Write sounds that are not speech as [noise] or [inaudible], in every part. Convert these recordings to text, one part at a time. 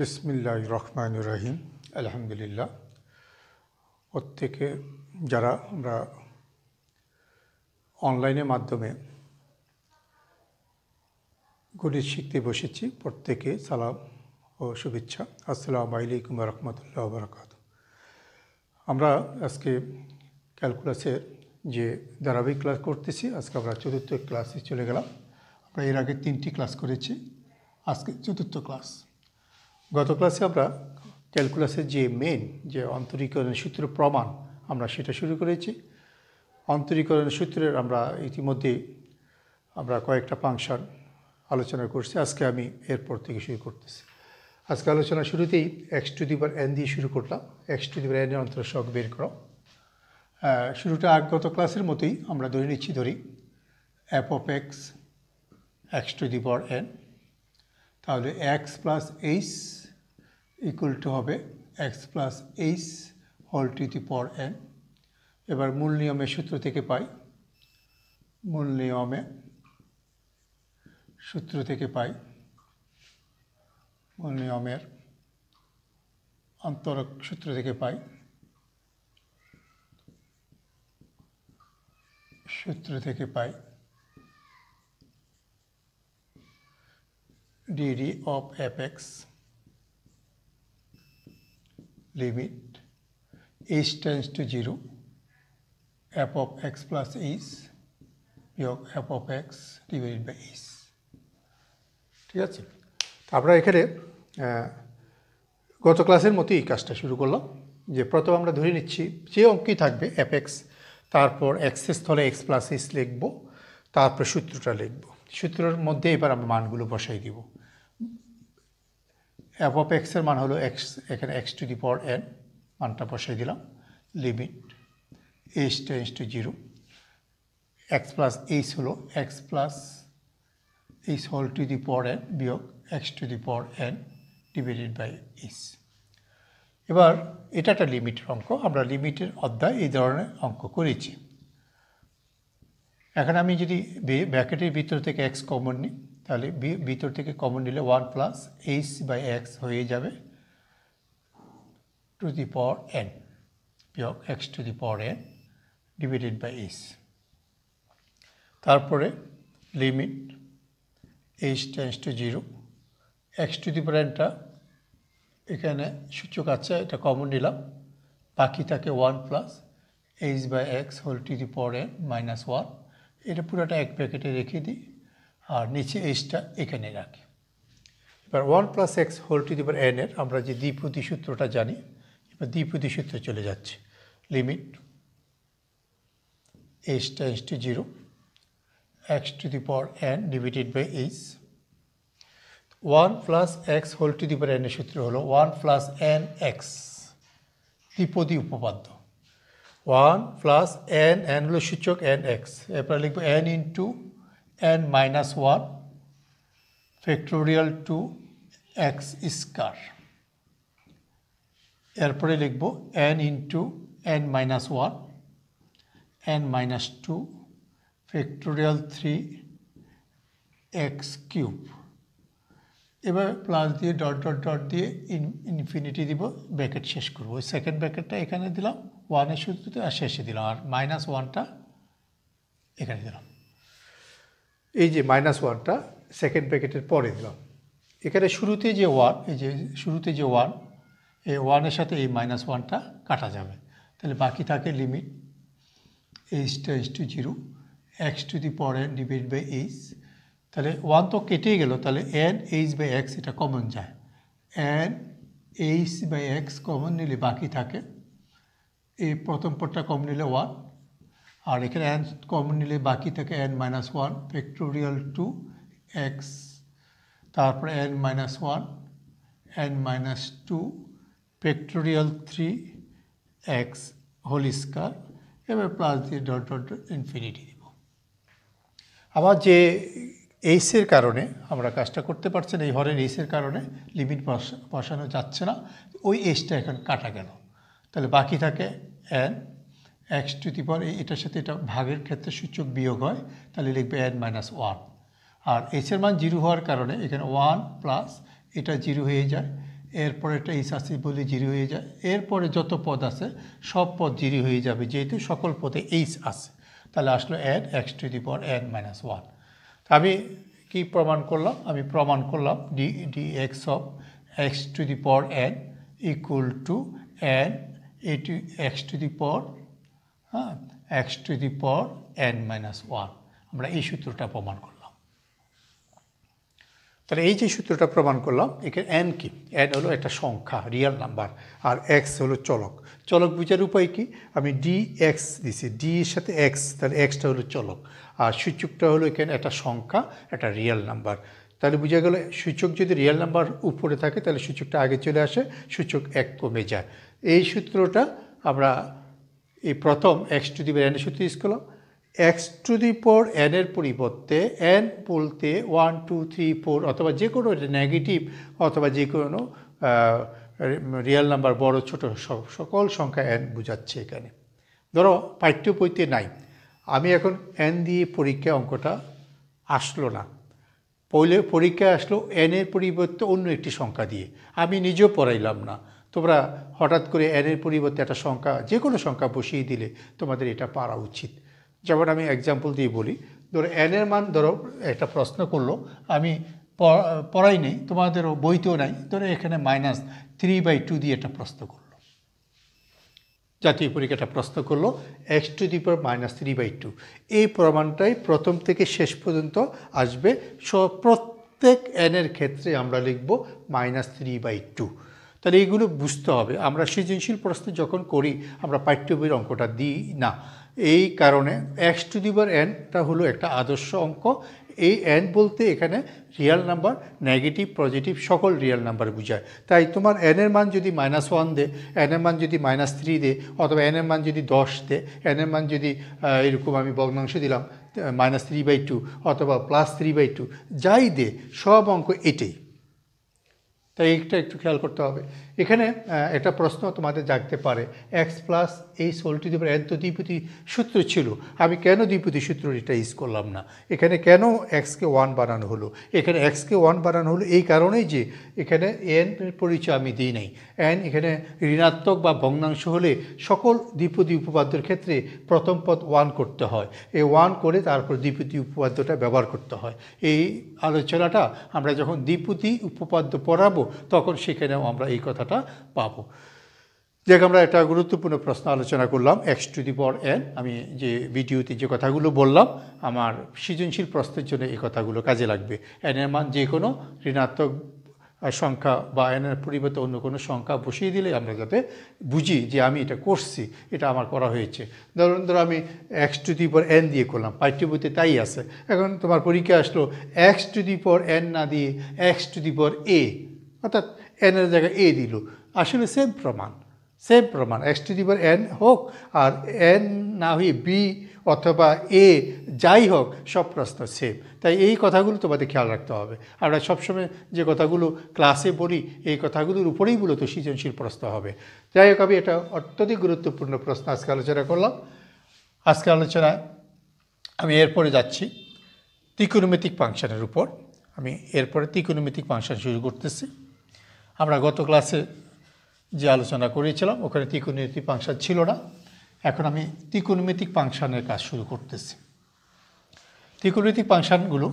বিসমিল্লাহ রহমান রাহিম আলহামদুলিল্লাহ প্রত্যেকে যারা আমরা অনলাইনের মাধ্যমে গণিত শিখতে বসেছি প্রত্যেকে সালাম ও শুভেচ্ছা আসসালামু আলাইকুম রহমতুল্লাহ বরকাত আমরা আজকে ক্যালকুলাসের যে ধারাবাহিক ক্লাস করতেছি আজকে আমরা চতুর্থ ক্লাসে চলে গেলাম আমরা এর আগে তিনটি ক্লাস করেছি আজকে চতুর্থ ক্লাস গত ক্লাসে আমরা ক্যালকুলাসের যে মেন যে অন্তরীকরণ সূত্র প্রমাণ আমরা সেটা শুরু করেছি অন্তরীকরণ সূত্রের আমরা ইতিমধ্যে আমরা কয়েকটা ফাংশন আলোচনা করছি আজকে আমি এরপর থেকে শুরু করতেছি আজকে আলোচনা শুরুতেই এক্স টু দিবার এন দিয়ে শুরু করলাম এক্স টু দিবার এনের শখ বের করো শুরুটা আগত ক্লাসের মতোই আমরা ধরে নিচ্ছি ধরি f of x x to দিবার এন তাহলে x plus h equal to হবে এক্স প্লাস এইচ হল টু দি পর এন এবার মূল নিয়মের সূত্র থেকে পাই মূল নিয়মে সূত্র থেকে পাই মূল নিয়মের আন্তরক সূত্র থেকে পাই সূত্র থেকে পাই d d of f x limit h tends to 0 f of x plus h বিয়োগ f of x divided by h ঠিক আছে আমরা এখানে গত ক্লাসের মতোই এই কাজটা শুরু করলাম যে প্রথম আমরা ধরে নিচ্ছি যে অঙ্কই থাকবে এফ এক্স তারপর এক্সের স্থলে এক্স প্লাস এস লিখব তারপর সূত্রটা লিখব সূত্রের মধ্যে এবার আমরা মানগুলো বসাই দিব এফ অফ এক্সের মান হলো এক্স এখানে x to the power n মানটা বসিয়ে দিলাম limit h tends to zero x plus h হলো এক্স প্লাস এইচ হল টু দি পাওয়ার এন বিয়োগ x to the power n divided by h এবার এটা একটা লিমিটের অঙ্ক আমরা লিমিটের অধ্যায় এই ধরনের অঙ্ক করেছি এখন আমি যদি ব্যাকেটের ভিতর থেকে এক্স কমন নিই তাহলে ভিতর থেকে কমন নিলে one plus h by x হয়ে যাবে টু দি পাওয়ার এন পি x to the power n divided by h তারপরে limit h tends to zero x to the power এনটা এখানে সূচক আছে এটা কমন নিলাম বাকি থাকে one plus h by x whole to the power n minus one এটা পুরোটা এক প্যাকেটে রেখে দিই আর নিচে এইচটা এখানে রাখি এবার one plus x whole to দিবার এন এর আমরা যে দ্বিপতি সূত্রটা জানি এবার দ্বিপতি সূত্রে চলে যাচ্ছে limit h tends to zero x to the power n divided by h one plus x whole to the n এর সূত্র হলো ওয়ান প্লাস এন এক্স দ্বিপদী উপপাদ্য ওয়ান প্লাস এন এন হলো সূচক এন এক্স এরপরে লিখবো n into and minus 1 factorial two x square এরপরে লিখব n into n minus one n minus two factorial three x cube এবার প্লাস দিয়ে ডট ডট ডট দিয়ে ইন ইনফিনিটি দিব ব্যাকেট শেষ করব ওই সেকেন্ড ব্যাকেটটা এখানে দিলাম ওয়ানের শুধু আর শেষে দিলাম আর মাইনাস ওয়ানটা এখানে দিলাম এই যে মাইনাস ওয়ানটা সেকেন্ড ব্র্যাকেটের পরে দিলাম এখানে শুরুতে যে ওয়ান এই যে শুরুতে যে ওয়ান এই ওয়ানের সাথে এই মাইনাস ওয়ানটা কাটা যাবে তাহলে বাকি থাকে limit h to h to zero x to the পরে ডিভাইড বাই এইচ তাহলে ওয়ান তো কেটেই গেল তাহলে এন এইচ বাই এক্স এটা কমন যায় n h by x common নিলে বাকি থাকে এই প্রথম পটটা কম নিলে ওয়ান আর এখানে অ্যান কমন নিলে বাকি থাকে n minus one factorial two x তারপরে n minus one n minus two factorial three x whole square এবার প্লাস দিয়ে ডট ডট ডট ইনফিনিটি দেব আবার যে এইসের কারণে আমরা কাজটা করতে পারছি না এই হরের এইসের কারণে লিমিট বসানো যাচ্ছে না ওই এসটা এখন কাটা গেল তাহলে বাকি থাকে n x to the power এটার সাথে এটা ভাগের ক্ষেত্রে সূচক বিয়োগ হয় তাহলে লিখবে এন মাইনাস ওয়ান আর এসের মান জিরো হওয়ার কারণে এখানে ওয়ান প্লাস এটা জিরো হয়ে যায় এরপরে একটা এইচ আছে বলে জিরো হয়ে যায় এরপরে যত পদ আছে সব পদ জিরো হয়ে যাবে যেহেতু সকল পদে এইচ আছে তাহলে আসলো n x to the power n minus one আমি কী প্রমাণ করলাম আমি প্রমাণ করলাম d d x of x to the power n equal to n a to x to the power হ্যাঁ x to the power n minus one আমরা এই সূত্রটা প্রমাণ করলাম তাহলে এই যে সূত্রটা প্রমাণ করলাম একে এন কি এন হলো একটা সংখ্যা রিয়াল নাম্বার আর এক্স হলো চলক চলক বুঝার উপায় কি আমি ডি এক্স দিছি ডি এর সাথে এক্স তাহলে এক্সটা হলো চলক আর সূচকটা হলো এখানে একটা সংখ্যা একটা রিয়াল নাম্বার তাহলে বোঝা গেল সূচক যদি রিয়েল নাম্বার উপরে থাকে তাহলে সূচকটা আগে চলে আসে সূচক এক কমে যায় এই সূত্রটা আমরা এই প্রথম এক্স টু দি এনের সূত্র ইউজ করলাম এক্স টু দিপর ফোর এনের পরিবর্তে এন বলতে ওয়ান টু থ্রি ফোর অথবা যে কোনো নেগেটিভ অথবা যে কোনো রিয়েল নাম্বার বড় ছোট সকল সংখ্যা এন বোঝাচ্ছে এখানে ধরো পাঠ্য বইতে নাই আমি এখন এন দিয়ে পরীক্ষা অঙ্কটা আসলো না পড়লে পরীক্ষায় আসলো এনের পরিবর্তে অন্য একটি সংখ্যা দিয়ে আমি নিজেও পড়াইলাম না তোমরা হঠাৎ করে এনের পরিবর্তে একটা সংখ্যা যে কোনো সংখ্যা বসিয়ে দিলে তোমাদের এটা পারা উচিত যেমন আমি এক্সাম্পল দিয়ে বলি ধরো এনের মান ধরো একটা প্রশ্ন করলো আমি পড়াই নেই তোমাদেরও বইতেও নাই ধরো এখানে মাইনাস থ্রি বাই টু দিয়ে একটা প্রশ্ন করলো জাতীয় পরীক্ষাটা প্রশ্ন করলো এক্স টু দি পর মাইনাস থ্রি বাই টু এই প্রমাণটাই প্রথম থেকে শেষ পর্যন্ত আসবে সব প্রত্যেক এনের ক্ষেত্রে আমরা লিখব মাইনাস থ্রি বাই টু তাহলে এইগুলো বুঝতে হবে আমরা সৃজনশীল প্রশ্ন যখন করি আমরা পাঠ্য বইয়ের অঙ্কটা দিই না এই কারণে এক্স টু দিবার এনটা হলো একটা আদর্শ অঙ্ক এই এন বলতে এখানে রিয়াল নাম্বার নেগেটিভ পজিটিভ সকল রিয়াল নাম্বার বুঝায় তাই তোমার এনের মান যদি মাইনাস ওয়ান দে এনের মান যদি মাইনাস থ্রি দে অথবা এনের মান যদি দশ দে এনের মান যদি এরকম আমি ভগ্নাংশ দিলাম মাইনাস থ্রি বাই টু অথবা প্লাস থ্রি বাই টু যাই দে সব অঙ্ক এটাই এই টেক তো খেয়াল করতে হবে এখানে একটা প্রশ্ন তোমাদের জাগতে পারে এক্স প্লাস এই সোলটি দ্বীপের এত দ্বিপতি সূত্র ছিল আমি কেন দ্বিপতি এটা ইউজ করলাম না এখানে কেন এক্সকে ওয়ান বানানো হলো এখানে এক্সকে ওয়ান বানানো হলো এই কারণেই যে এখানে এর পরিচয় আমি দিই নাই এন এখানে ঋণাত্মক বা ভগ্নাংশ হলে সকল দ্বিপদী উপপাদ্যের ক্ষেত্রে প্রথম পদ ওয়ান করতে হয় এই ওয়ান করে তারপর দ্বিপতি উপপাদ্যটা ব্যবহার করতে হয় এই আলোচনাটা আমরা যখন দ্বিপতি উপপাদ্য পড়াবো তখন সেখানেও আমরা এই কথাটা সংখ্যাটা পাবো দেখ আমরা একটা গুরুত্বপূর্ণ প্রশ্ন আলোচনা করলাম x to the power N আমি যে ভিডিওতে যে কথাগুলো বললাম আমার সৃজনশীল প্রশ্নের জন্য এই কথাগুলো কাজে লাগবে এন এর মান যে কোনো ঋণাত্মক সংখ্যা বা এনের পরিবর্তে অন্য কোনো সংখ্যা বসিয়ে দিলে আমরা যাতে বুঝি যে আমি এটা করছি এটা আমার করা হয়েছে ধরুন ধরো আমি x to the power N দিয়ে করলাম পাঠ্যবইতে তাই আছে এখন তোমার পরীক্ষা আসলো x to the power N না দিয়ে এক্স টু দি পর এ অর্থাৎ এন এর জায়গায় এ দিল আসলে সেম প্রমাণ সেম প্রমাণ এক্স টি ডিভার এন হোক আর এন না হয়ে বি অথবা এ যাই হোক সব প্রশ্ন সেম তাই এই কথাগুলো তোমাদের খেয়াল রাখতে হবে আমরা সবসময় যে কথাগুলো ক্লাসে বলি এই কথাগুলোর উপরেই মূলত সৃজনশীল প্রশ্ন হবে যাই হোক আমি এটা অত্যধিক গুরুত্বপূর্ণ প্রশ্ন আজকে আলোচনা করলাম আজকে আলোচনায় আমি এরপরে যাচ্ছি ত্রিকোণমিতিক ফাংশনের উপর আমি এরপরে ত্রিকোণমিতিক ফাংশন শুরু করতেছি আমরা গত ক্লাসে যে আলোচনা করেছিলাম ওখানে ত্রিকোণমিতিক পাংশান ছিল না এখন আমি ত্রিকোণমিতিক পাংশানের কাজ শুরু করতেছি ত্রিকোণমিতিক পাংশানগুলো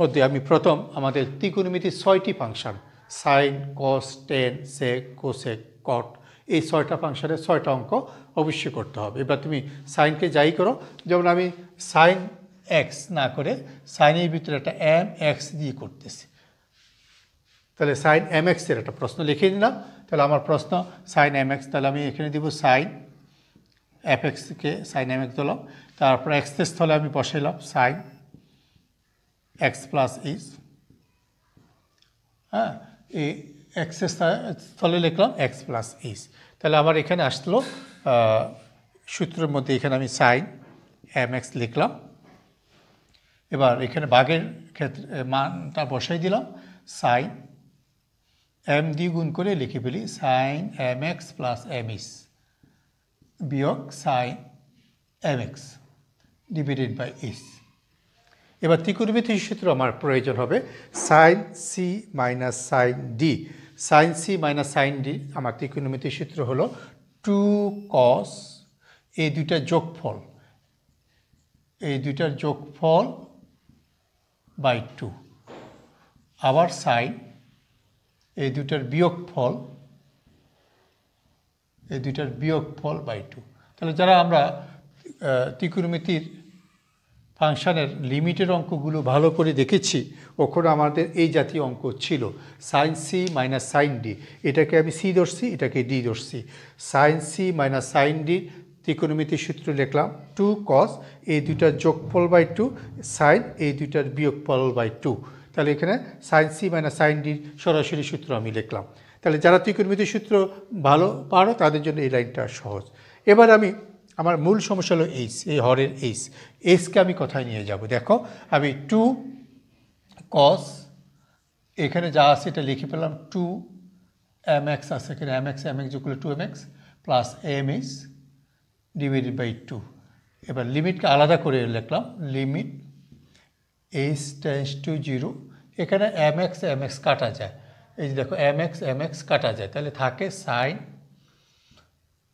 মধ্যে আমি প্রথম আমাদের ত্রিকোণমিতি ছয়টি function sine cos tan sec cosec cot এই ছয়টা ফাংশানের ছয়টা অঙ্ক অবশ্যই করতে হবে এবার তুমি সাইনকে যাই করো যেমন আমি সাইন এক্স না করে সাইনের ভিতরে একটা এম এক্স দিয়ে করতেছি তাহলে সাইন এম এক্সের একটা প্রশ্ন লিখিয়ে দিলাম তাহলে আমার প্রশ্ন সাইন এম এক্স তাহলে আমি এখানে দিব সাইন এফ এক্সকে সাইন এম এক্স দিলাম তারপর এক্সের স্থলে আমি বসাইলাম সাইন এক্স প্লাস ইস হ্যাঁ এই এক্সের স্থলে লিখলাম এক্স প্লাস ইস তাহলে আমার এখানে আসলো সূত্রের মধ্যে এখানে আমি সাইন এম এক্স লিখলাম এবার এখানে বাঘের ক্ষেত্রে মানটা বসাই দিলাম সাইন এম দিয়ে গুণ করে লিখে ফেলি sine m x plus m s বিয়োগ sine m x divided by s এবার ত্রিকোণমিতির সূত্র আমার প্রয়োজন হবে sine c minus sine d sine c minus sine d আমার ত্রিকোণমিতির সূত্র হল টু কস এই দুইটার যোগফল এই দুইটার যোগফল বাই টু আবার সাইন এই দুটার বিয়োগ ফল এই দুটার বিয়োগ ফল বাই টু তাহলে যারা আমরা ত্রিকোণমিতির ফাংশানের লিমিটের অঙ্কগুলো ভালো করে দেখেছি ওখানে আমাদের এই জাতীয় অঙ্ক ছিল sine c minus sine d এটাকে আমি সি ধরছি এটাকে ডি ধরছি sine c minus sine d ত্রিকোণমিতির সূত্র লিখলাম টু কস এই দুটার যোগফল বাই টু সাইন এই দুটার ফল বাই টু তাহলে এখানে সাইন সি মাইনাস সাইন ডির সরাসরি সূত্র আমি লিখলাম তাহলে যারা ত্রিকোণমিতির সূত্র ভালো পারো তাদের জন্য এই লাইনটা সহজ এবার আমি আমার মূল সমস্যা হলো এইস এই হরের এইস এইসকে আমি কোথায় নিয়ে যাব দেখো আমি টু কস এখানে যা আছে এটা লিখে পেলাম টু এম এক্স আছে এখানে এম এক্স এম এক্স যোগ করলে two m x plus m s divided by two এবার লিমিটকে আলাদা করে লিখলাম limit h tends to zero এখানে এম এক্স এম এক্স কাটা যায় এই যে দেখো এম এক্স এম এক্স কাটা যায় তাহলে থাকে সাইন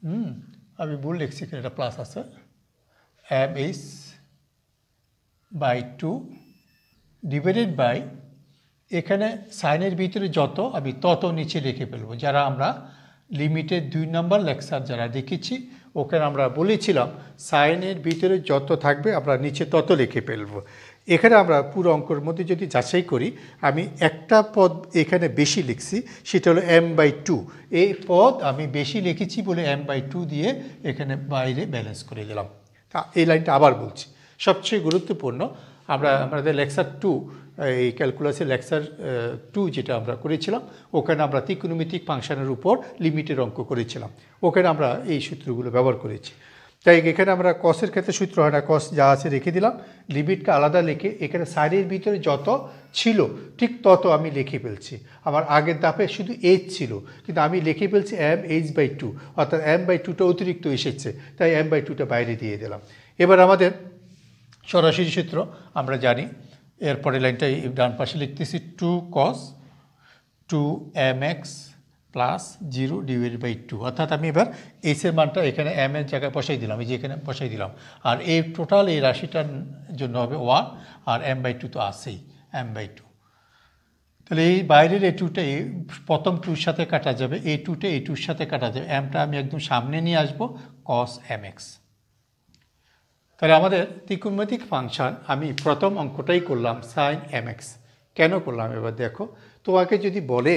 হুম আমি ভুল লিখছি এখানে এটা প্লাস আছে m h by two divided by এখানে সাইনের ভিতরে যত আমি তত নিচে রেখে ফেলবো যারা আমরা লিমিটেড দুই নম্বর লেকচার যারা দেখেছি ওখানে আমরা বলেছিলাম সাইনের ভিতরে যত থাকবে আমরা নিচে তত লিখে ফেলবো এখানে আমরা পুরো অঙ্কর মধ্যে যদি যাচাই করি আমি একটা পদ এখানে বেশি লিখছি সেটা হলো এম বাই টু এই পদ আমি বেশি লিখেছি বলে এম বাই টু দিয়ে এখানে বাইরে ব্যালেন্স করে গেলাম তা এই লাইনটা আবার বলছি সবচেয়ে গুরুত্বপূর্ণ আমরা আমাদের লেকচার টু এই ক্যালকুলাসে লেকচার টু যেটা আমরা করেছিলাম ওখানে আমরা তিকোনোমিতিক ফাংশনের উপর লিমিটের অঙ্ক করেছিলাম ওখানে আমরা এই সূত্রগুলো ব্যবহার করেছি তাই এখানে আমরা কসের ক্ষেত্রে সূত্র হয় না কস যা আছে রেখে দিলাম লিমিটকে আলাদা লিখে এখানে সাইডের ভিতরে যত ছিল ঠিক তত আমি লিখে ফেলছি আমার আগের দাপে শুধু এইচ ছিল কিন্তু আমি লিখে ফেলছি এম এইচ বাই টু অর্থাৎ এম বাই টুটা অতিরিক্ত এসেছে তাই এম বাই টুটা বাইরে দিয়ে দিলাম এবার আমাদের সরাসরি সূত্র আমরা জানি এরপরে লাইনটা ডান পাশে লিখতেছি two cos two m x plus zero divide by two অর্থাৎ আমি এবার এইসের মানটা এখানে এম এর জায়গায় বসাই দিলাম এই যে এখানে বসাই দিলাম আর এই টোটাল এই রাশিটার জন্য হবে ওয়ান আর এম বাই টু তো আছেই এম বাই টু তাহলে এই বাইরের এ টুটা প্রথম টুর সাথে কাটা যাবে এ টুটা এ টুর সাথে কাটা যাবে এমটা আমি একদম সামনে নিয়ে আসবো কস এম এক্স তাহলে আমাদের ত্রিকোণমিতিক ফাংশন আমি প্রথম অঙ্কটাই করলাম সাইন এম এক্স কেন করলাম এবার দেখো তোমাকে যদি বলে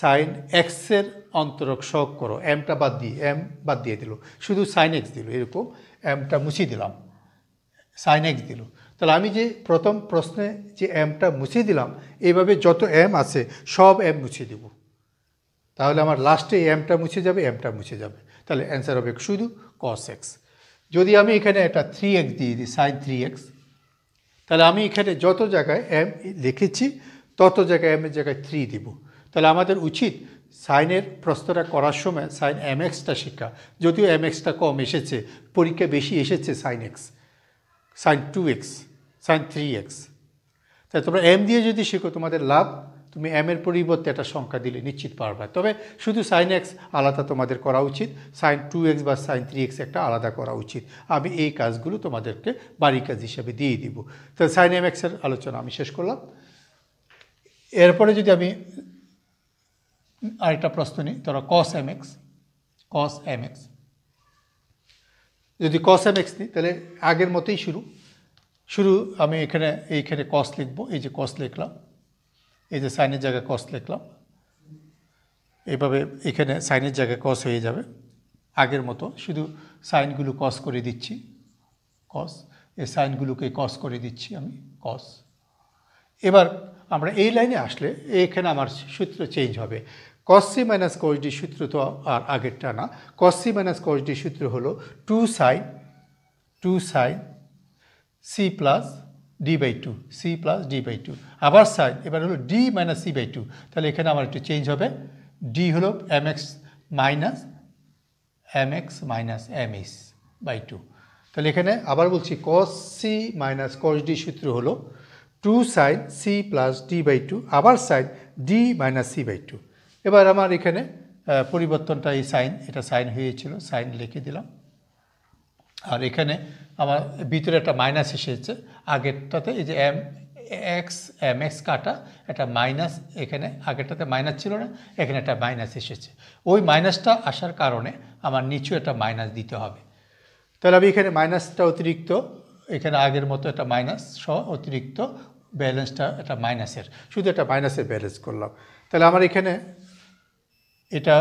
সাইন এক্সের অন্তরক শখ করো এমটা বাদ দিয়ে এম বাদ দিয়ে দিল শুধু সাইন এক্স দিল এরকম এমটা মুছে দিলাম সাইন এক্স দিল তাহলে আমি যে প্রথম প্রশ্নে যে এমটা মুছে দিলাম এইভাবে যত এম আছে সব এম মুছে দিব তাহলে আমার লাস্টে এমটা মুছে যাবে এমটা মুছে যাবে তাহলে অ্যান্সার হবে শুধু কস এক্স যদি আমি এখানে একটা থ্রি এক্স দিয়ে দিই সাইন থ্রি এক্স তাহলে আমি এখানে যত জায়গায় এম লিখেছি তত জায়গায় এমের জায়গায় থ্রি দিব তাহলে আমাদের উচিত সাইনের প্রস্তরা করার সময় সাইন এম এক্সটা শেখা যদিও এম এক্সটা কম এসেছে পরীক্ষা বেশি এসেছে sine x sine two x sine three x তাই তোমরা এম দিয়ে যদি শেখো তোমাদের লাভ তুমি এম এর পরিবর্তে একটা সংখ্যা দিলে নিশ্চিত পারবে তবে শুধু সাইন এক্স আলাদা তোমাদের করা উচিত সাইন টু এক্স বা সাইন থ্রি এক্স একটা আলাদা করা উচিত আমি এই কাজগুলো তোমাদেরকে বাড়ি কাজ হিসাবে দিয়ে দিব তো সাইন এম এক্সের আলোচনা আমি শেষ করলাম এরপরে যদি আমি আরেকটা প্রশ্ন নিই ধরো cos m x cos m x যদি কস এম এক্স নিই তাহলে আগের মতোই শুরু শুরু আমি এখানে এইখানে কস লিখবো এই যে কস লিখলাম এই যে সাইনের জায়গায় কস লিখলাম এইভাবে এখানে সাইনের জায়গায় কস হয়ে যাবে আগের মতো শুধু সাইনগুলো কস করে দিচ্ছি কস এই সাইনগুলোকে কস করে দিচ্ছি আমি কস এবার আমরা এই লাইনে আসলে এখানে আমার সূত্র চেঞ্জ হবে কসি মাইনাস কসডি সূত্র তো আর আগেরটা না কসি মাইনাস কসডি সূত্র হলো two sine two sine c plus d by two c plus d by two আবার সাইন এবার হলো d minus c by two তাহলে এখানে আমার একটু চেঞ্জ হবে ডি হলো m x minus m x minus m s by two তাহলে এখানে আবার বলছি cos c minus cos d সূত্র হলো two sine c plus d by two আবার sine d minus c by two এবার আমার এখানে পরিবর্তনটা এই সাইন এটা সাইন হয়েছিল সাইন লিখে দিলাম আর এখানে আমার ভিতরে একটা মাইনাস এসেছে আগেরটাতে এই যে এম এক্স এম এক্স কাটা একটা মাইনাস এখানে আগেরটাতে মাইনাস ছিল না এখানে একটা মাইনাস এসেছে ওই মাইনাসটা আসার কারণে আমার নিচু একটা মাইনাস দিতে হবে তাহলে আমি এখানে মাইনাসটা অতিরিক্ত এখানে আগের মতো একটা মাইনাস সহ অতিরিক্ত ব্যালেন্সটা একটা মাইনাসের শুধু একটা মাইনাসের ব্যালেন্স করলাম তাহলে আমার এখানে এটা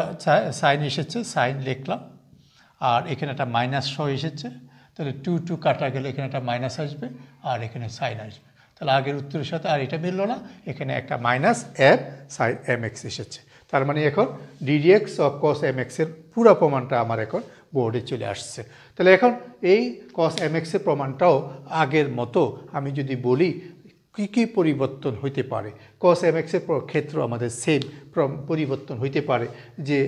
সাইন এসেছে সাইন লিখলাম আর এখানে একটা মাইনাস শ এসেছে তাহলে টু টু কাটা গেলে এখানে একটা মাইনাস আসবে আর এখানে সাইন আসবে তাহলে আগের উত্তরের সাথে আর এটা মিললো না এখানে একটা minus m sine m x এসেছে তার মানে এখন ডিডিএক্স অফ কস এম এক্সের পুরো প্রমাণটা আমার এখন বোর্ডে চলে আসছে তাহলে এখন এই কস এম এক্সের প্রমাণটাও আগের মতো আমি যদি বলি কী কী পরিবর্তন হইতে পারে কস এম এক্সের ক্ষেত্র আমাদের সেম পরিবর্তন হইতে পারে যে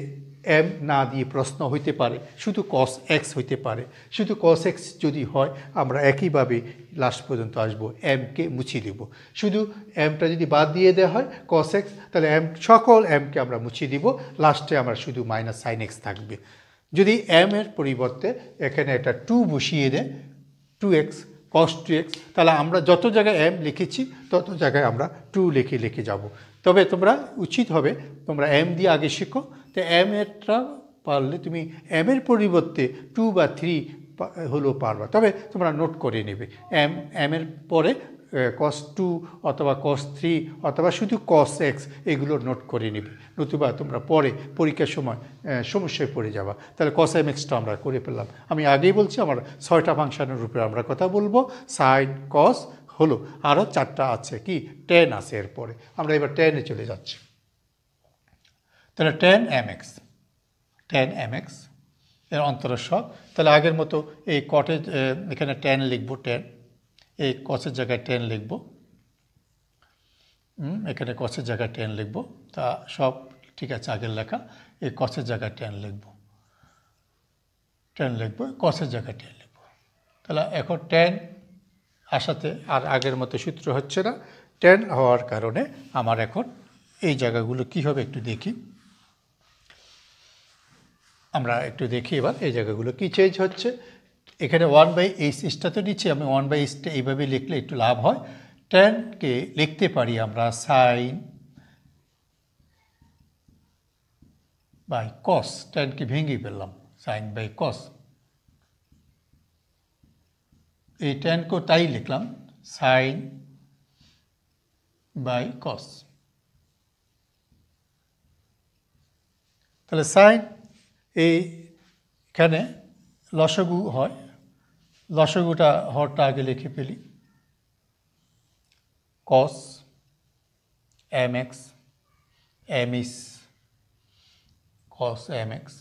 এম না দিয়ে প্রশ্ন হইতে পারে শুধু কস এক্স হইতে পারে শুধু কস এক্স যদি হয় আমরা একইভাবে লাস্ট পর্যন্ত আসবো এমকে মুছিয়ে দেবো শুধু এমটা যদি বাদ দিয়ে দেওয়া হয় কস এক্স তাহলে এম সকল এমকে আমরা মুছিয়ে দিব লাস্টে আমরা শুধু মাইনাস সাইন এক্স থাকবে যদি এম এর পরিবর্তে এখানে একটা টু বসিয়ে দেয় টু এক্স cos 2x তাহলে আমরা যত জায়গায় এম লিখেছি তত জায়গায় আমরা টু লিখে লিখে যাব তবে তোমরা উচিত হবে তোমরা এম দিয়ে আগে শিখো তো এম এরটা পারলে তুমি এম এর পরিবর্তে টু বা থ্রি হলো পারবা তবে তোমরা নোট করে নেবে এম m এর পরে কস টু অথবা কস থ্রি অথবা শুধু কস এক্স এগুলো নোট করে নেবে নতুবা তোমরা পরে পরীক্ষার সময় সমস্যায় পড়ে যাবা তাহলে কস এম এক্সটা আমরা করে ফেললাম আমি আগেই বলছি আমার ছয়টা ফাংশনের রূপে আমরা কথা বলবো সাইন কস হলো আরও চারটা আছে কি টেন আছে এরপরে আমরা এবার টেনে চলে যাচ্ছি তাহলে tan m x tan m x এর অন্তরস্বর তাহলে আগের মতো এই কটেজ এখানে টেন লিখবো টেন এই কসের জায়গায় টেন লিখব এখানে কসের জায়গায় টেন লিখব তা সব ঠিক আছে আগের লেখা এই কসের জায়গায় টেন লিখব টেন লিখব কসের জায়গায় টেন লিখব তাহলে এখন টেন আসাতে আর আগের মতো সূত্র হচ্ছে না টেন হওয়ার কারণে আমার এখন এই জায়গাগুলো কি হবে একটু দেখি আমরা একটু দেখি এবার এই জায়গাগুলো কী চেঞ্জ হচ্ছে এখানে ওয়ান বাই এইচটা তো নিচ্ছি আমি ওয়ান বাই এইচটা এইভাবে লিখলে একটু লাভ হয় ট্যানকে লিখতে পারি আমরা সাইন বাই কস ট্যানকে ভেঙে ফেললাম সাইন বাই কস এই ট্যানকেও তাই লিখলাম সাইন বাই কস তাহলে সাইন এইখানে লসগু হয় লসগুটা হরটা আগে লিখে ফেলি cos m x m s cos m x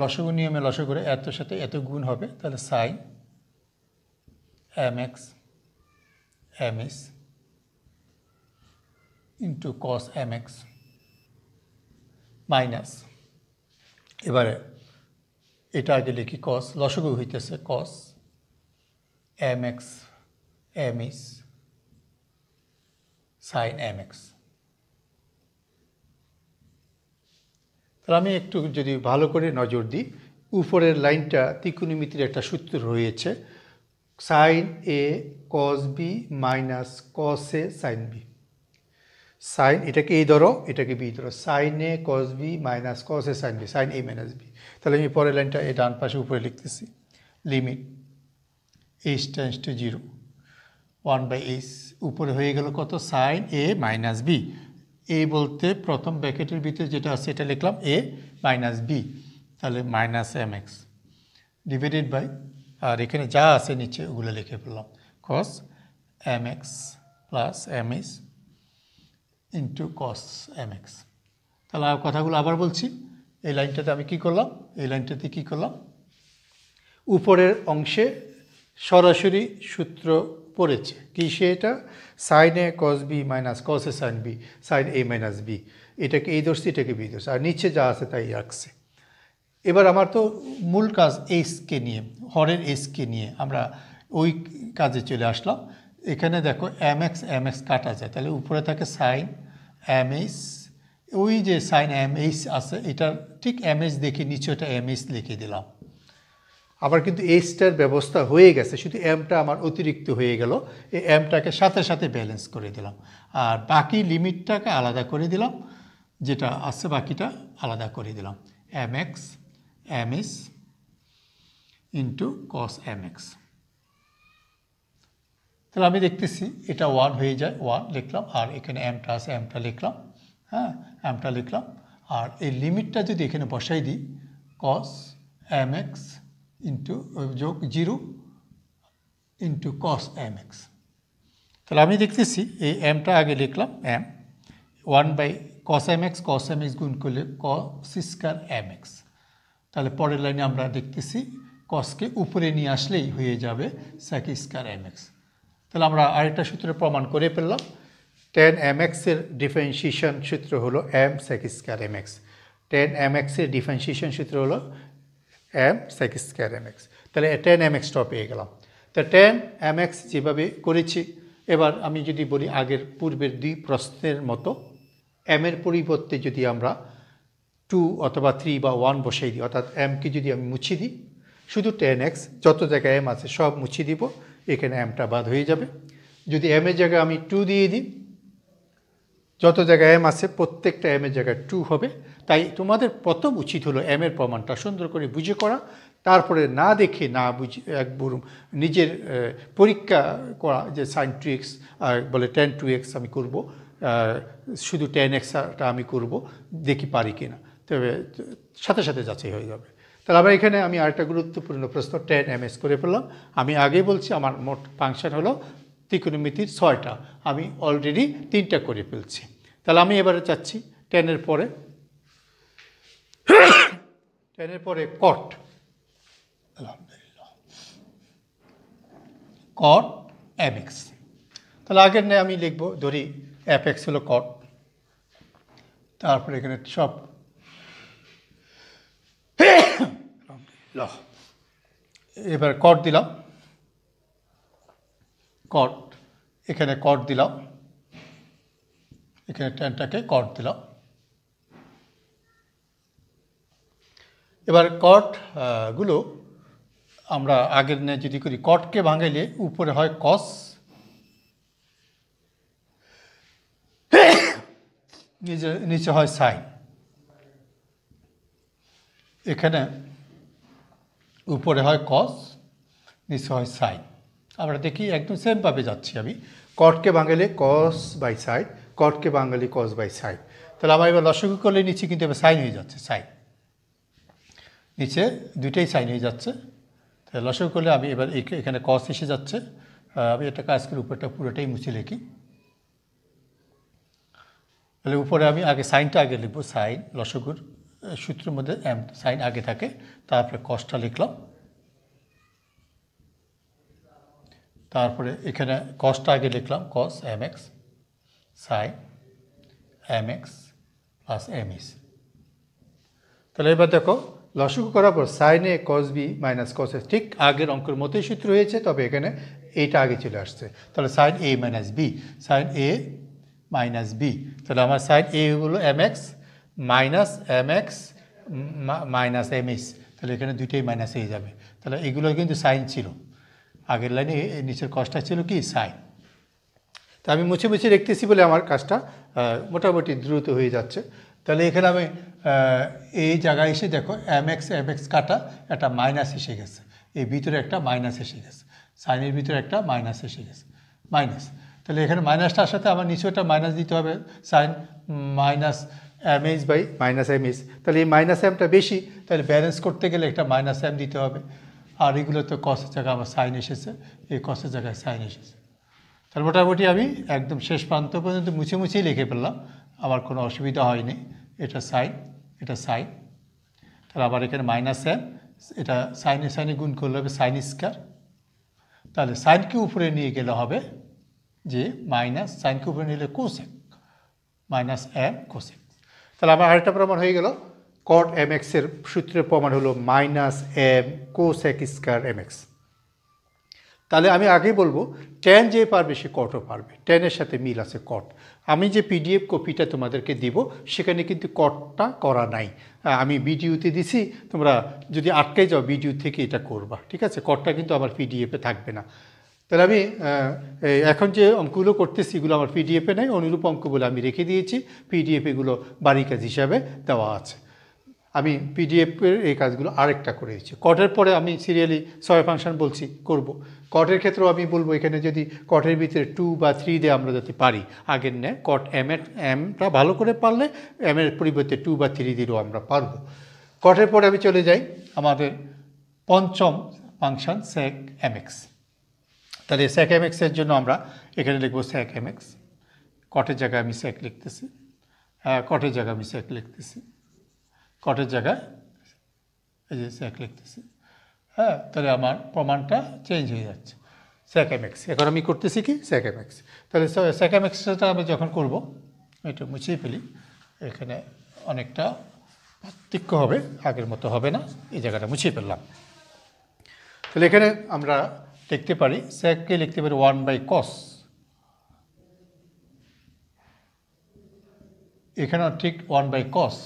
লসগু নিয়মে লসগুরে এত সাথে এত গুণ হবে তাহলে sine m x m s into cos m x minus এবারে এটা আগে লিখি কস লসগু হইতেছে cos m x m s sine m x তাহলে আমি একটু যদি ভালো করে নজর দিই উপরের লাইনটা তিকুনিমিতির একটা সূত্র রয়েছে sine a cos b minus cos a sine b sine এটাকে এই ধরো এটাকে বি ধরো sine a cos b minus cos a sine b sine a minus b তাহলে আমি পরের লাইনটা এই ডান পাশে উপরে লিখতেছি limit h tends to zero one by h উপরে হয়ে গেল কত sine a minus b a বলতে প্রথম ব্যাকেটের ভিতরে যেটা আছে এটা লিখলাম এ মাইনাস বি তাহলে minus m x divided by আর এখানে যা আছে নিচে ওগুলো লিখে ফেললাম cos m x plus m s into cos m x তাহলে কথাগুলো আবার বলছি এই লাইনটাতে আমি কি করলাম এই লাইনটাতে কি করলাম উপরের অংশে সরাসরি সূত্র পড়েছে কি সে এটা sine a cos b minus cos a sine b sine a minus b এটাকে এই ধরছি এটাকে বি দোষ আর নিচে যা আছে তাই রাখছে এবার আমার তো মূল কাজ এসকে নিয়ে হরের এসকে নিয়ে আমরা ওই কাজে চলে আসলাম এখানে দেখো এম এক্স এম এক্স কাটা যায় তাহলে উপরে থাকে সাইন এম এস ওই যে সাইন এম এইচ আছে এটার ঠিক এম এইচ দেখে নিচে ওটা এম এইচ লিখে দিলাম আবার কিন্তু এইচটার ব্যবস্থা হয়ে গেছে শুধু এমটা আমার অতিরিক্ত হয়ে গেল এই এমটাকে সাথে সাথে ব্যালেন্স করে দিলাম আর বাকি লিমিটটাকে আলাদা করে দিলাম যেটা আছে বাকিটা আলাদা করে দিলাম m x m s into cos m x তাহলে আমি দেখতেছি এটা ওয়ান হয়ে যায় ওয়ান লিখলাম আর এখানে অ্যামটা আছে অ্যামটা লিখলাম হ্যাঁ অ্যামটা লিখলাম আর এই লিমিটটা যদি এখানে বসাই দিই কস এম এক্স ইন্টু যোগ zero into cos m x তাহলে আমি দেখতেছি এই এমটা আগে লিখলাম m one by cos m x cos m x গুণ করলে কস স্কার এম এক্স তাহলে পরের লাইনে আমরা দেখতেছি কসকে উপরে নিয়ে আসলেই হয়ে যাবে স্যাক স্কার এম এক্স তাহলে আমরা আরেকটা সূত্র প্রমাণ করে ফেললাম টেন এম এক্সের ডিফেন্সিয়েশন সূত্র হলো m sec square m x tan m এক্সের ডিফেন্সিয়েশন সূত্র হলো m sec square m x তাহলে টেন এম এক্সটাও পেয়ে গেলাম তো টেন এম এক্স যেভাবে করেছি এবার আমি যদি বলি আগের পূর্বের দুই প্রশ্নের মতো এম এর পরিবর্তে যদি আমরা টু অথবা থ্রি বা ওয়ান বসাই দিই অর্থাৎ এমকে যদি আমি মুছিয়ে দিই শুধু টেন এক্স যত জায়গায় এম আছে সব মুছিয়ে দিব এখানে অ্যামটা বাদ হয়ে যাবে যদি অ্যামের জায়গায় আমি টু দিয়ে দিই যত জায়গায় অ্যাম আছে প্রত্যেকটা অ্যামের জায়গায় টু হবে তাই তোমাদের প্রথম উচিত হলো অ্যামের প্রমাণটা সুন্দর করে বুঝে করা তারপরে না দেখে না বুঝে একদম নিজের পরীক্ষা করা যে সাইন টু এক্স বলে টেন টু এক্স আমি করব শুধু টেন এক্সটা আমি করব দেখি পারি কিনা তবে সাথে সাথে যাচাই হয়ে যাবে তাহলে আবার এখানে আমি আরেকটা গুরুত্বপূর্ণ প্রশ্ন টেন এম এস করে ফেললাম আমি আগে বলছি আমার মোট ফাংশন হলো ত্রিকোণমিতির ছয়টা আমি অলরেডি তিনটা করে ফেলছি তাহলে আমি এবারে চাচ্ছি টেনের পরে টেনের পরে কট কট এম এক্স তাহলে আগের নেই আমি লিখব ধরি এফ এক্স হলো কট তারপরে এখানে সব [coughs] এবার কট দিলাম কট এখানে কট দিলাম এখানে টেনটাকে কট দিলাম এবার কট গুলো আমরা আগের নিয়ে যদি করি কটকে ভাঙাইলে উপরে হয় কস [coughs] নিচে হয় সাইন এখানে উপরে হয় কস নিচে হয় সাইন আমরা দেখি একদম সেমভাবে যাচ্ছি আমি কটকে বাঙালি কস বাই সাইড কটকে বাঙালি কস বাই সাইড তাহলে আমার এবার লসগু করলে নিচে কিন্তু এবার সাইন হয়ে যাচ্ছে সাইন নিচে দুইটাই সাইন হয়ে যাচ্ছে তাহলে লসগু করলে আমি এবার এখানে কস এসে যাচ্ছে আমি এটা কাজ উপরটা পুরোটাই মুছে লিখি তাহলে উপরে আমি আগে সাইনটা আগে লিখবো সাইন লসগুর সূত্রের মধ্যে এম সাইন আগে থাকে তারপরে কসটা লিখলাম তারপরে এখানে কসটা আগে লিখলাম cos m x sine m x plus m s তাহলে এবার দেখো লসুক করার পর sine a cos b minus cos s ঠিক আগের অঙ্কের মতোই সূত্র হয়েছে তবে এখানে এইটা আগে চলে আসছে তাহলে sine a minus b sine a minus b তাহলে আমার সাইন এ হলো m x minus m x minus m s তাহলে এখানে দুইটাই মাইনাস হয়ে যাবে তাহলে এগুলো কিন্তু সাইন ছিল আগের লাইনে নিচের কষ্টটা ছিল কি সাইন তো আমি মুছে মুছে দেখতেছি বলে আমার কাজটা মোটামুটি দ্রুত হয়ে যাচ্ছে তাহলে এখানে আমি এই জায়গায় এসে দেখো এম এক্স এম এক্স কাটা একটা মাইনাস এসে গেছে এই ভিতরে একটা মাইনাস এসে গেছে সাইনের ভিতরে একটা মাইনাস এসে গেছে মাইনাস তাহলে এখানে মাইনাসটার সাথে আমার নিচে একটা মাইনাস দিতে হবে sine minus m h by minus m h তাহলে এই মাইনাস এমটা বেশি তাহলে ব্যালেন্স করতে গেলে একটা মাইনাস এম দিতে হবে আর এগুলো তো কসের জায়গায় আমার সাইন এসেছে এই কসের জায়গায় সাইন এসেছে তাহলে মোটামুটি আমি একদম শেষ প্রান্ত পর্যন্ত মুছে মুছেই লিখে ফেললাম আমার কোনো অসুবিধা হয়নি এটা সাইন এটা সাইন তাহলে আবার এখানে মাইনাস এম এটা সাইনে সাইনে গুণ করলে হবে সাইন স্কোয়ার তাহলে সাইনকে উপরে নিয়ে গেলে হবে যে মাইনাস সাইনকে উপরে নিলে কোসেক মাইনাস এম কোসেক তাহলে আমার আরেকটা প্রমাণ হয়ে গেল কট এম এক্সের সূত্রের প্রমাণ হলো মাইনাস এম এক স্কোয়ার এম এক্স তাহলে আমি আগেই বলবো টেন যে পারবে সে কটও পারবে টেনের সাথে মিল আছে কট আমি যে পিডিএফ কপিটা তোমাদেরকে দিব সেখানে কিন্তু কটটা করা নাই আমি বিডিওতে দিছি তোমরা যদি আটকে যাও বিডিও থেকে এটা করবা ঠিক আছে কটটা কিন্তু আমার পিডিএফে থাকবে না তাহলে আমি এখন যে অঙ্কগুলো করতেছি এগুলো আমার পিডিএফে নেই অনুরূপ অঙ্ক বলে আমি রেখে দিয়েছি পিডিএফ এগুলো বাড়ি কাজ হিসাবে দেওয়া আছে আমি পিডিএফের এই কাজগুলো আরেকটা করে দিচ্ছি কটের পরে আমি সিরিয়ালি সয় ফাংশন বলছি করব। কটের ক্ষেত্রেও আমি বলবো এখানে যদি কটের ভিতরে টু বা থ্রি দিয়ে আমরা যাতে পারি আগের নেয় কট এম এর এমটা ভালো করে পারলে এম এর পরিবর্তে টু বা থ্রি দিলেও আমরা পারবো কটের পরে আমি চলে যাই আমাদের পঞ্চম ফাংশন সেক এম এক্স তাহলে স্যাক এম এক্সের জন্য আমরা এখানে লিখব স্যাক এম এক্স কটের জায়গায় আমি স্যাক লিখতেছি কটের হ্যাঁ, জায়গায় আমি স্যাক লিখতেছি কটের জায়গায় এই যে স্যাক লিখতেছি হ্যাঁ তাহলে আমার প্রমাণটা চেঞ্জ হয়ে যাচ্ছে স্যাক এম এক্স এখন আমি করতেছি কি স্যাক এম এক্স তাহলে স্যাক এম এক্সটা আমি যখন করবো এটা মুছিয়ে ফেলি এখানে অনেকটা পার্থক্য হবে আগের মতো হবে না এই জায়গাটা মুছিয়ে ফেললাম তাহলে এখানে আমরা লিখতে পারি স্যাককে লিখতে পারি ওয়ান বাই কস এখানেও ঠিক one by cos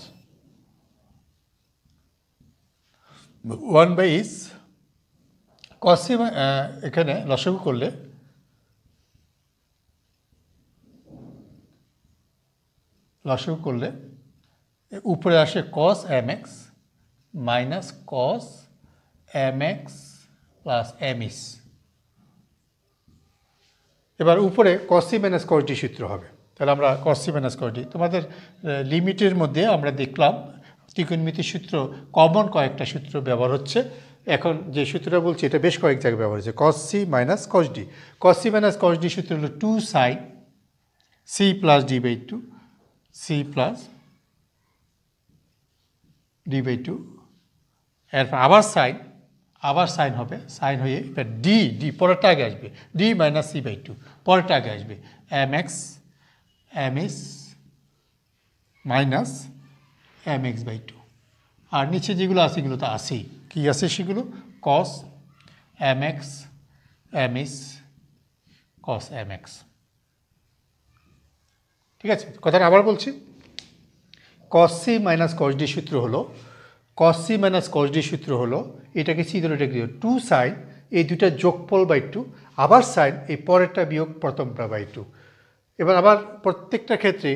one by s কসি এখানে লসগু করলে লসগু করলে উপরে আসে cos m x minus cos m x plus m s এবার উপরে কসি মাইনাস কয়টি সূত্র হবে তাহলে আমরা কসি মাইনাস কয়টি তোমাদের লিমিটের মধ্যে আমরা দেখলাম ত্রিকোণমিতি সূত্র কমন কয়েকটা সূত্র ব্যবহার হচ্ছে এখন যে সূত্রটা বলছি এটা বেশ কয়েক জায়গায় ব্যবহার হচ্ছে কসি c minus cos d cos c minus cos d সূত্র হলো two sine c plus d by two c plus d by two এরপর আবার সাই আবার সাইন হবে সাইন হয়ে এটা ডি ডি পরেরটা আগে আসবে d minus c by two পরেরটা আগে আসবে m x m s minus m x by two আর নিচে যেগুলো আছে এগুলো তো আসেই কী আছে সেগুলো cos m x m s cos m x ঠিক আছে কথাটা আবার বলছি cos c minus cos d সূত্র হলো cos c minus cos d সূত্র হলো এটাকে সি ধরে এটা টু সাইন এই দুটা যোগফল বাই টু আবার সাইন এই পরেরটা বিয়োগ প্রথমটা বাই টু এবার আবার প্রত্যেকটা ক্ষেত্রে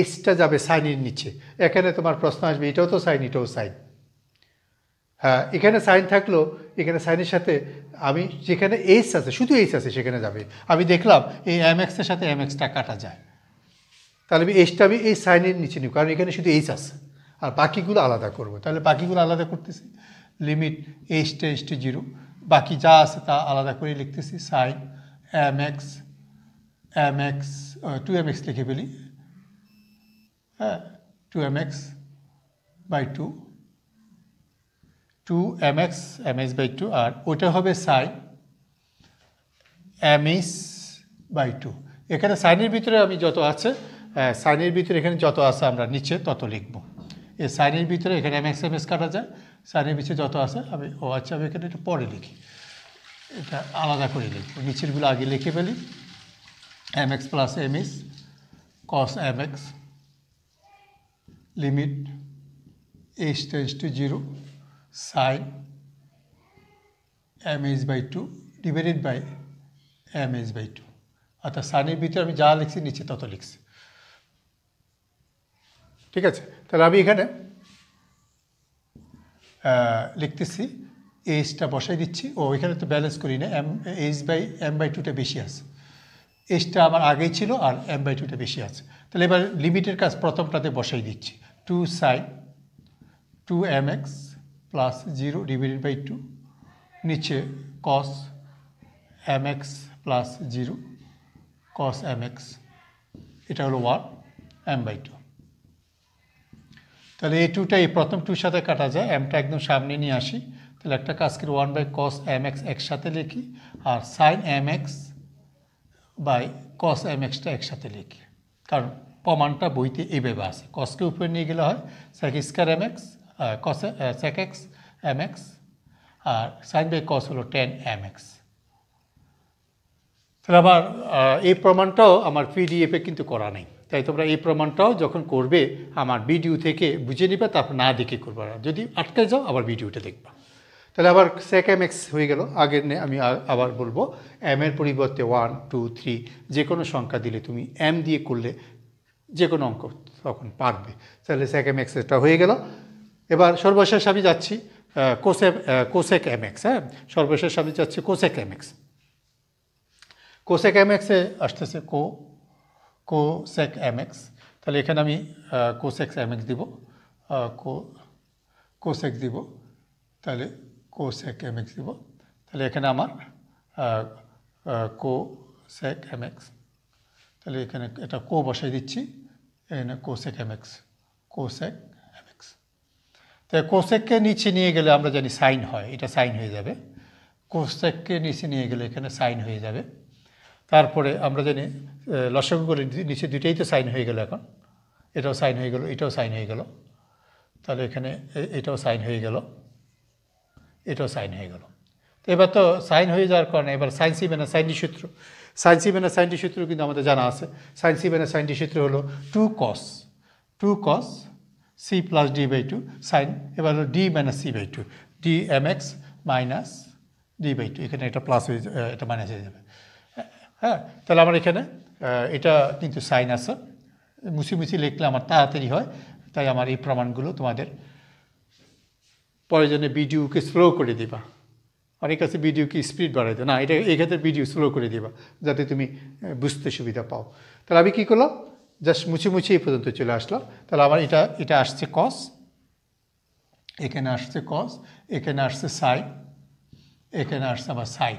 এসটা যাবে সাইনের নিচে এখানে তোমার প্রশ্ন আসবে এটাও তো সাইন এটাও সাইন হ্যাঁ এখানে সাইন থাকলেও এখানে সাইনের সাথে আমি যেখানে এইস আছে শুধু এইস আছে সেখানে যাবে আমি দেখলাম এই এম এক্সের সাথে এম এক্সটা কাটা যায় তাহলে আমি এইসটা আমি এই সাইনের নিচে নিব কারণ এখানে শুধু এইচ আছে আর বাকিগুলো আলাদা করব তাহলে বাকিগুলো আলাদা করতেছি লিমিট এইচটা এইচটি জিরো বাকি যা আছে তা আলাদা করে লিখতেছি sine m x m x two m x লিখে ফেলি হ্যাঁ two m x by two two m x m x by two আর ওটা হবে সাই এম এস বাই টু এখানে সাইনের ভিতরে আমি যত আছে সাইনের ভিতরে এখানে যত আছে আমরা নিচে তত লিখবো এই সাইনের ভিতরে এখানে এম এক্স এম এস কাটা যায় সাইনের ভিতরে যত আছে আমি ও আচ্ছা আমি এখানে এটা পরে লিখি এটা আলাদা করে লিখি নিচেরগুলো আগে লিখে ফেলি m x plus m s cos m x limit h tends to zero sine m h by two divided by m h by two অর্থাৎ সাইনের ভিতরে আমি যা লিখছি নিচে তত লিখছি ঠিক আছে তাহলে আমি এখানে লিখতেছি এইচটা বসাই দিচ্ছি ও এখানে তো ব্যালেন্স করি না m h by m by টুটা বেশি আছে এইচটা আমার আগেই ছিল আর এম বাই টুটা বেশি আছে তাহলে এবার লিমিটের কাজ প্রথমটাতে বসাই দিচ্ছি two sine two m x plus zero divided by two নিচে cos m x plus zero cos m x এটা হলো ওয়ান এম বাই টু তাহলে এই টুটা এই প্রথম টুর সাথে কাটা যায় এমটা একদম সামনে নিয়ে আসি তাহলে একটা কাজ করি one by cos m x একসাথে লিখি আর sine m x by cos m এক্সটা একসাথে লিখি কারণ প্রমাণটা বইতে এভাবে আসে কসকে উপরে নিয়ে গেলে হয় sec square m x cos sec x m x আর সাইন বাই কস হলো টেন এম এক্স তাহলে আবার এই প্রমাণটাও আমার পিডিএফে কিন্তু করা নেই তাই তোমরা এই প্রমাণটাও যখন করবে আমার ভিডিও থেকে বুঝে নিবে তারপর না দেখে করবে না যদি আটকে যাও আবার ভিডিওটা দেখবা তাহলে আবার সেক এম এক্স হয়ে গেল আগের নিয়ে আমি আবার বলবো এম এর পরিবর্তে ওয়ান টু থ্রি যে কোনো সংখ্যা দিলে তুমি এম দিয়ে করলে যে কোনো অঙ্ক তখন পারবে তাহলে সেক এম এক্স এটা হয়ে গেল এবার সর্বশেষ আমি যাচ্ছি কোসে কোসেক এম এক্স হ্যাঁ সর্বশেষ আমি যাচ্ছি cosec m x cosec m এক্সে আসতেছে কো কোসেক এম এক্স তাহলে এখানে আমি কোসেক্স এম এক্স দিব কো কোসেক দিব তাহলে কোসেক এম এক্স দিব তাহলে এখানে আমার কোসেক এম এক্স তাহলে এখানে এটা কো বসাই দিচ্ছি এখানে cosec m x cosec m x তাই কোসেককে নিচে নিয়ে গেলে আমরা জানি সাইন হয় এটা সাইন হয়ে যাবে কোসেককে নিচে নিয়ে গেলে এখানে সাইন হয়ে যাবে তারপরে আমরা জানি লসাগু নিচে দুইটাই তো সাইন হয়ে গেল এখন এটাও সাইন হয়ে গেল এটাও সাইন হয়ে গেল তাহলে এখানে এটাও সাইন হয়ে গেল এটাও সাইন হয়ে গেল তো এবার তো সাইন হয়ে যাওয়ার কারণে এবার সাইন্সি সি মানে সাইনটি সূত্র সাইন্সি সি মানে সাইনটি সূত্র কিন্তু আমাদের জানা আছে সাইন্সি সি মানে সাইনটি সূত্র হলো two cos two cos c plus d by two sine এবার হলো d minus c by two d m x minus d by two এখানে এটা প্লাস হয়ে এটা মাইনাস হয়ে যাবে হ্যাঁ তাহলে আমার এখানে এটা কিন্তু সাইন আছে মুছি মুছি লিখলে আমার তাড়াতাড়ি হয় তাই আমার এই প্রমাণগুলো তোমাদের প্রয়োজনে ভিডিওকে স্লো করে দিবা অনেক আছে ভিডিওকে স্পিড বাড়াই দেবে না এটা এক্ষেত্রে ভিডিও স্লো করে দিবা যাতে তুমি বুঝতে সুবিধা পাও তাহলে আমি কী করলাম জাস্ট মুছে মুছে এই পর্যন্ত চলে আসলাম তাহলে আমার এটা এটা আসছে কস এখানে আসছে কস এখানে আসছে সাই এখানে আসছে আমার সাইন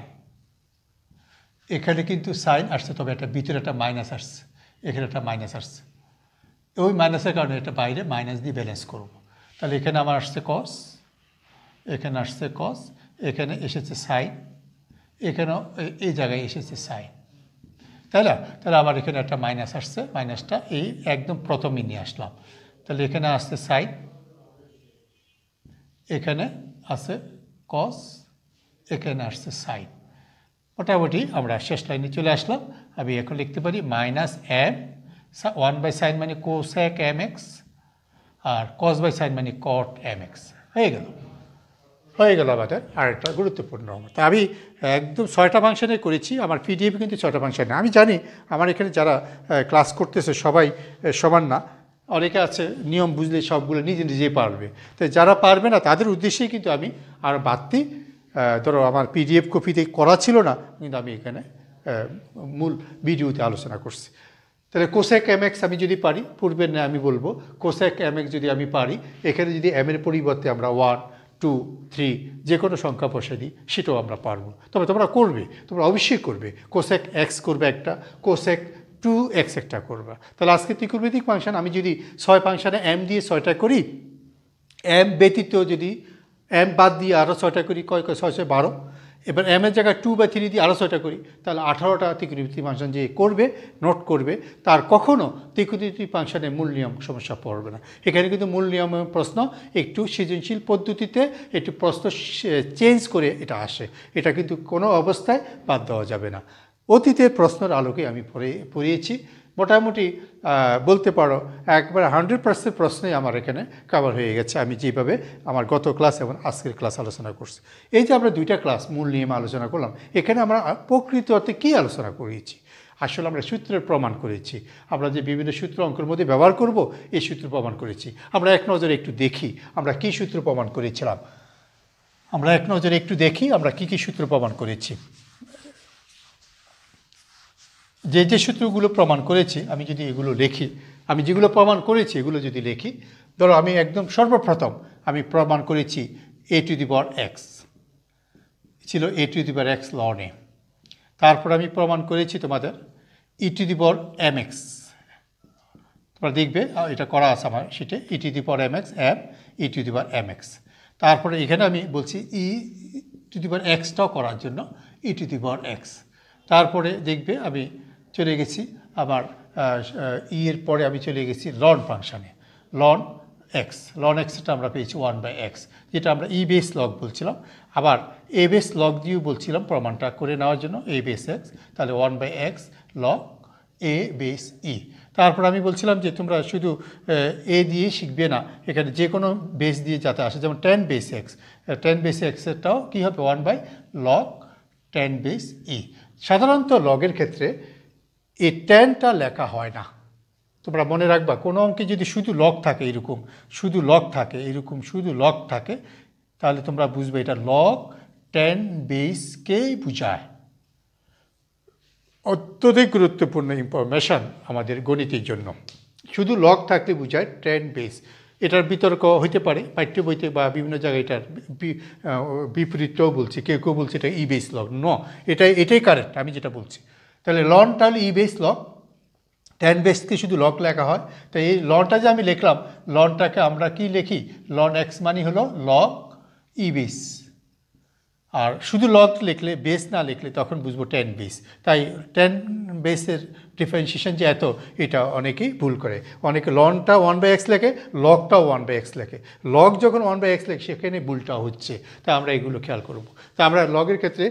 এখানে কিন্তু সাইন আসছে তবে একটা ভিতরে একটা মাইনাস আসছে এখানে একটা মাইনাস আসছে ওই মাইনাসের কারণে এটা বাইরে মাইনাস দিয়ে ব্যালেন্স করব তাহলে এখানে আমার আসছে কস এখানে আসছে কস এখানে এসেছে সাইন এখানেও এই জায়গায় এসেছে সাইন তাই না তাহলে আবার এখানে একটা মাইনাস আসছে মাইনাসটা এই একদম প্রথমই নিয়ে আসলাম তাহলে এখানে আসছে সাইন এখানে আছে কস এখানে আসছে সাইন মোটামুটি আমরা শেষ লাইনে চলে আসলাম আমি এখন লিখতে পারি minus m one by sine মানে কোস্যাক এম এক্স আর কস বাই সাইন মানে কট এম এক্স হয়ে গেল হয়ে গেল আমাদের আরেকটা গুরুত্বপূর্ণ তা আমি একদম ছয়টা ফাংশনে করেছি আমার পিডিএফ কিন্তু ছয়টা ফাংশন আমি জানি আমার এখানে যারা ক্লাস করতেছে সবাই সমান না অনেকে আছে নিয়ম বুঝলে সবগুলো নিজে নিজেই পারবে তো যারা পারবে না তাদের উদ্দেশ্যেই কিন্তু আমি আর বাড়তি ধরো আমার পিডিএফ কপিতে করা ছিল না কিন্তু আমি এখানে মূল ভিডিওতে আলোচনা করছি তাহলে কোসেক এম এক্স আমি যদি পারি পূর্বের না আমি বলবো কোসেক এম এক্স যদি আমি পারি এখানে যদি এম এর পরিবর্তে আমরা ওয়ান টু থ্রি যে কোনো সংখ্যা বসে দিই সেটাও আমরা পারবো তবে তোমরা করবে তোমরা অবশ্যই করবে কোসেক এক্স করবে একটা কোসেক টু এক্স একটা করবা তাহলে আজকে ত্রিকোণমিতিক ফাংশন আমি যদি ছয় ফাংশানে এম দিয়ে ছয়টা করি এম ব্যতীত যদি এম বাদ দিয়ে আরও ছয়টা করি কয় কয় ছয়শো বারো এবার এমের জায়গায় টু বা থ্রি দিয়ে আরও ছয়টা করি তাহলে আঠারোটা ত্রিকুতি ফাংশন যে করবে নোট করবে তার কখনও ত্রিকুতি ফাংশনের মূল নিয়ম সমস্যা পড়বে না এখানে কিন্তু মূল নিয়মের প্রশ্ন একটু সৃজনশীল পদ্ধতিতে একটু প্রশ্ন চেঞ্জ করে এটা আসে এটা কিন্তু কোনো অবস্থায় বাদ দেওয়া যাবে না অতীতের প্রশ্নের আলোকে আমি পড়ে পড়িয়েছি মোটামুটি বলতে পারো একবার হান্ড্রেড পার্সেন্ট প্রশ্নই আমার এখানে কাভার হয়ে গেছে আমি যেভাবে আমার গত ক্লাস এবং আজকের ক্লাস আলোচনা করছি এই যে আমরা দুইটা ক্লাস মূল নিয়ম আলোচনা করলাম এখানে আমরা প্রকৃত অর্থে কী আলোচনা করিয়েছি আসলে আমরা সূত্রের প্রমাণ করেছি আমরা যে বিভিন্ন সূত্র অঙ্কের মধ্যে ব্যবহার করব এই সূত্র প্রমাণ করেছি আমরা এক নজরে একটু দেখি আমরা কী সূত্র প্রমাণ করেছিলাম আমরা এক নজরে একটু দেখি আমরা কী কী সূত্র প্রমাণ করেছি যে যে সূত্রগুলো প্রমাণ করেছি আমি যদি এগুলো লেখি আমি যেগুলো প্রমাণ করেছি এগুলো যদি লেখি ধরো আমি একদম সর্বপ্রথম আমি প্রমাণ করেছি এ টু দি পাওয়ার এক্স ছিল এ টু দি পাওয়ার এক্স লনে তারপর আমি প্রমাণ করেছি তোমাদের e to the power m x তোমরা দেখবে এটা করা আছে আমার সেটা e to the power m x m e to the power m x তারপরে এখানে আমি বলছি ই টু দি পাওয়ার এক্সটাও করার জন্য ই টু দি পাওয়ার এক্স তারপরে দেখবে আমি চলে গেছি আবার ই এর পরে আমি চলে গেছি লন ফাংশানে লন এক্স লন এক্সটা আমরা পেয়েছি ওয়ান বাই এক্স যেটা আমরা ই বেস লগ বলছিলাম আবার এ বেস লগ দিয়েও বলছিলাম প্রমাণটা করে নেওয়ার জন্য এ বেস এক্স তাহলে one by x log a base e তারপর আমি বলছিলাম যে তোমরা শুধু এ দিয়ে শিখবে না এখানে যে কোনো বেস দিয়ে যাতে আসে যেমন ten base x ten base এক্সেরটাও কী হবে one by log ten base e সাধারণত লগের ক্ষেত্রে এই টেনটা লেখা হয় না তোমরা মনে রাখবা কোনো অঙ্কে যদি শুধু লক থাকে এরকম শুধু লক থাকে এরকম শুধু লক থাকে তাহলে তোমরা বুঝবে এটা লক টেন বেসকেই বুঝায় অত্যধিক গুরুত্বপূর্ণ ইনফরমেশান আমাদের গণিতের জন্য শুধু লক থাকলে বুঝায় টেন বেস এটার বিতর্ক হইতে পারে পাঠ্য বইতে বা বিভিন্ন জায়গায় এটার বিপরীতও বলছে কেউ কেউ বলছে এটা ই বেস লক ন এটাই এটাই কারেক্ট আমি যেটা বলছি তাহলে ln term e base log ten বেসকে শুধু লক লেখা হয় তো এই লনটা যে আমি লিখলাম লনটাকে আমরা কি লিখি লন এক্স মানি হলো লক ই বেস আর শুধু লগ লিখলে বেস না লিখলে তখন বুঝবো টেন বেস তাই টেন বেসের ডিফারেন্সিয়েশন যে এত এটা অনেকেই ভুল করে অনেকে লনটা ওয়ান বাই এক্স লেখে লগটাও ওয়ান বাই এক্স লেখে লগ যখন ওয়ান বাই এক্স লেখে সেখানে ভুলটা হচ্ছে তা আমরা এগুলো খেয়াল করব তা আমরা লগের ক্ষেত্রে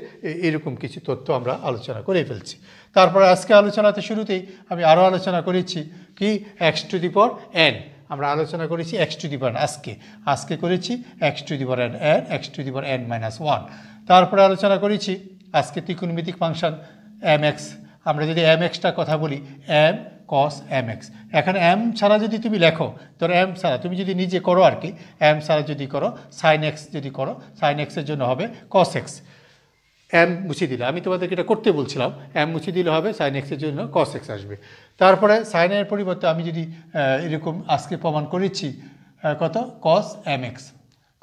এরকম কিছু তথ্য আমরা আলোচনা করে ফেলছি তারপরে আজকে আলোচনাতে শুরুতেই আমি আরও আলোচনা করেছি কি x to the power N আমরা আলোচনা করেছি এক্স টু দি পর আজকে আজকে করেছি x to the power n n x to the power n minus one তারপরে আলোচনা করেছি আজকে ত্রিকোণমিতিক ফাংশন এম এক্স আমরা যদি এম এক্সটা কথা বলি এম কস এম এক্স এখানে এম ছাড়া যদি তুমি লেখো তোর এম ছাড়া তুমি যদি নিজে করো আর কি এম ছাড়া যদি করো সাইন এক্স যদি করো সাইন এক্সের জন্য হবে কস এক্স এম মুছিয়ে দিলে আমি তোমাদেরকে এটা করতে বলছিলাম এম মুছিয়ে দিলে হবে সাইন এক্সের জন্য কস এক্স আসবে তারপরে সাইনের পরিবর্তে আমি যদি এরকম আজকে প্রমাণ করেছি কত cos m x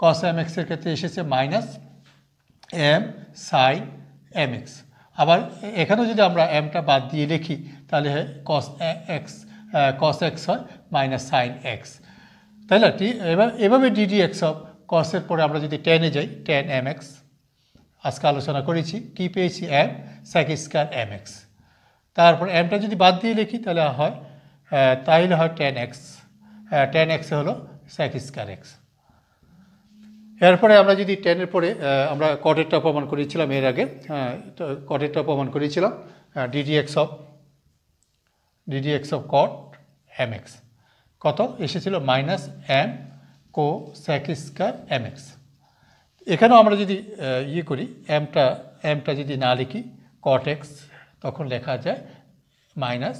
cos m এক্সের ক্ষেত্রে এসেছে minus m sine m x আবার এখানেও যদি আমরা এমটা বাদ দিয়ে লিখি তাহলে কস এক্স কস এক্স হয় মাইনাস সাইন এক্স তাহলে টি এবার এভাবে ডিডি এক্স অফ কসের পরে আমরা যদি টেনে যাই টেন এম এক্স আজকে আলোচনা করেছি কি পেয়েছি m sec square m x তারপর এমটা যদি বাদ দিয়ে লিখি তাহলে হয় তাইলে হয় টেন এক্স টেন এক্স হলো স্যাক স্কোয়ার এক্স এরপরে আমরা যদি টেনের পরে আমরা কটেরটা প্রমাণ করেছিলাম এর আগে কটেরটা হ্যাঁ, প্রমাণ করেছিলাম d d x of d d x of cot m x কত এসেছিল minus m cosec square m x এখানেও আমরা যদি ইয়ে করি এমটা এমটা যদি না লিখি কট এক্স তখন লেখা যায় মাইনাস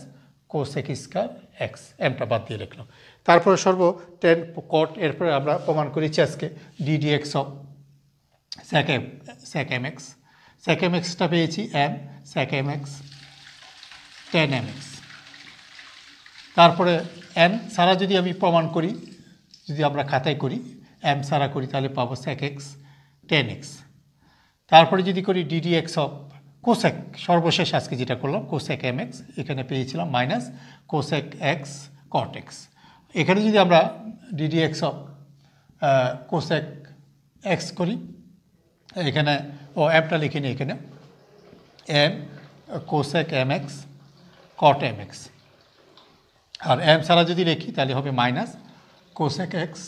কো স্কোয়ার এক্স এমটা বাদ দিয়ে লিখলাম তারপরে সর্ব টেন কট এরপরে আমরা প্রমাণ করেছি আজকে d d x of sec m sec m x m এক্সটা পেয়েছি m sec m x tan m x তারপরে এম সারা যদি আমি প্রমাণ করি যদি আমরা খাতায় করি এম সারা করি তাহলে পাবো স্যাক এক্স টেন এক্স তারপরে যদি করি ডিডি এক্স অফ কোসেক সর্বশেষ আজকে যেটা করলাম কোসেক এম এক্স এখানে পেয়েছিলাম minus cosec x cot x এখানে যদি আমরা d d x of cosec x করি এখানে ও অ্যাপটা লিখে নিই এখানে m cosec m x cot m x আর এম ছাড়া যদি লিখি তাহলে হবে minus cosec x